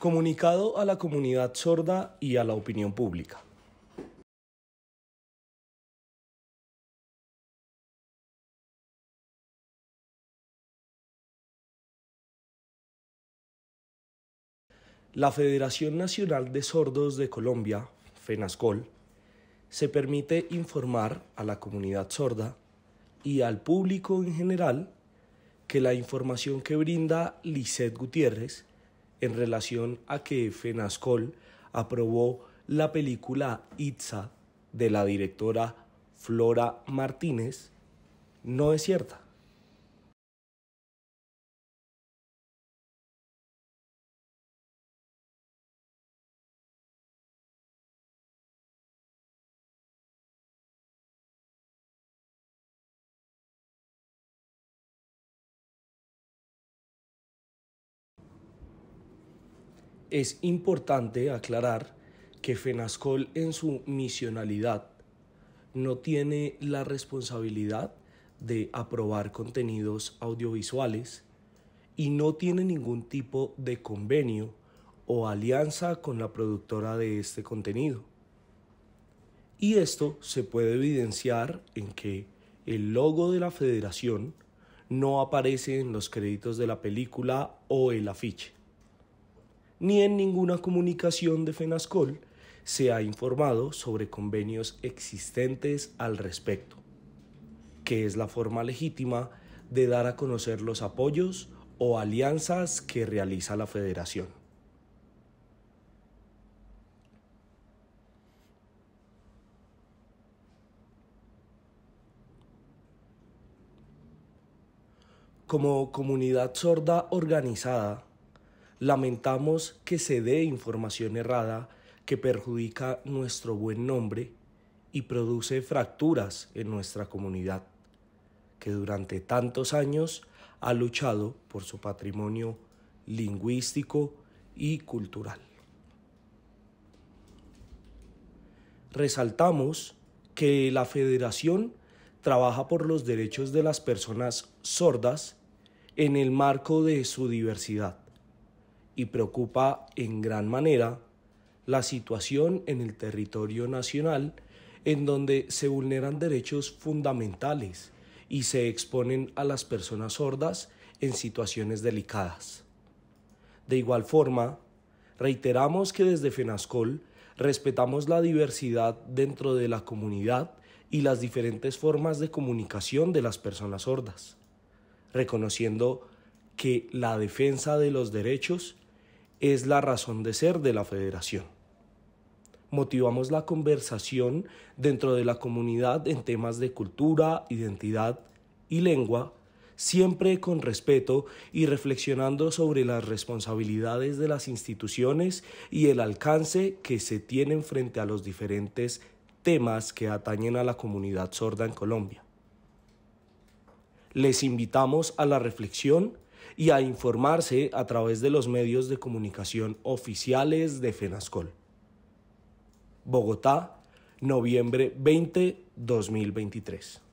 Comunicado a la comunidad sorda y a la opinión pública. La Federación Nacional de Sordos de Colombia, FENASCOL, se permite informar a la comunidad sorda y al público en general que la información que brinda Lisset Gutiérrez en relación a que FENASCOL aprobó la película Itza de la directora Flora Martínez no es cierta. Es importante aclarar que FENASCOL en su misionalidad no tiene la responsabilidad de aprobar contenidos audiovisuales y no tiene ningún tipo de convenio o alianza con la productora de este contenido. Y esto se puede evidenciar en que el logo de la federación no aparece en los créditos de la película o el afiche ni en ninguna comunicación de FENASCOL se ha informado sobre convenios existentes al respecto, que es la forma legítima de dar a conocer los apoyos o alianzas que realiza la federación. Como comunidad sorda organizada, Lamentamos que se dé información errada que perjudica nuestro buen nombre y produce fracturas en nuestra comunidad, que durante tantos años ha luchado por su patrimonio lingüístico y cultural. Resaltamos que la Federación trabaja por los derechos de las personas sordas en el marco de su diversidad y preocupa en gran manera la situación en el territorio nacional en donde se vulneran derechos fundamentales y se exponen a las personas sordas en situaciones delicadas. De igual forma, reiteramos que desde FENASCOL respetamos la diversidad dentro de la comunidad y las diferentes formas de comunicación de las personas sordas, reconociendo que la defensa de los derechos es la razón de ser de la federación. Motivamos la conversación dentro de la comunidad en temas de cultura, identidad y lengua, siempre con respeto y reflexionando sobre las responsabilidades de las instituciones y el alcance que se tienen frente a los diferentes temas que atañen a la comunidad sorda en Colombia. Les invitamos a la reflexión y a informarse a través de los medios de comunicación oficiales de FENASCOL. Bogotá, noviembre 20, 2023.